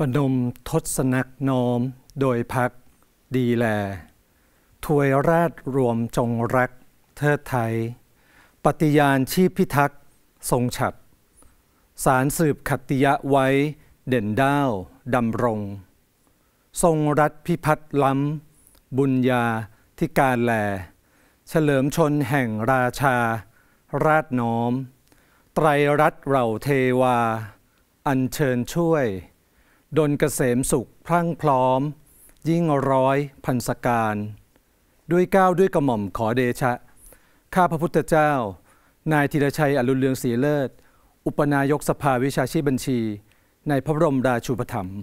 ปนมทศนักน้อม โดยพักดีแล ถวยราชรวมจงรัก เทิดไทย ปฏิญาณชีพพิทักษ์ทรงฉับสารสืบขัตติยะไว้ เด่นด้าวดำรง ทรงรัฐพิพัฒน์ล้ำ บุญญาที่การแล เฉลิมชนแห่งราชา ราชน้อม ไตรรัตเหล่าเทวา อันเชิญช่วยดนเกษมสุข พรั่งพร้อมยิ่งร้อยพันสการ ด้วยก้าวด้วยกระหม่อมขอเดชะ ข้าพระพุทธเจ้า นายธีรชัยอรุณเลืองศรีเลิศ อุปนายกสภาวิชาชีพบัญชี ในพระบรมราชูปถัมภ์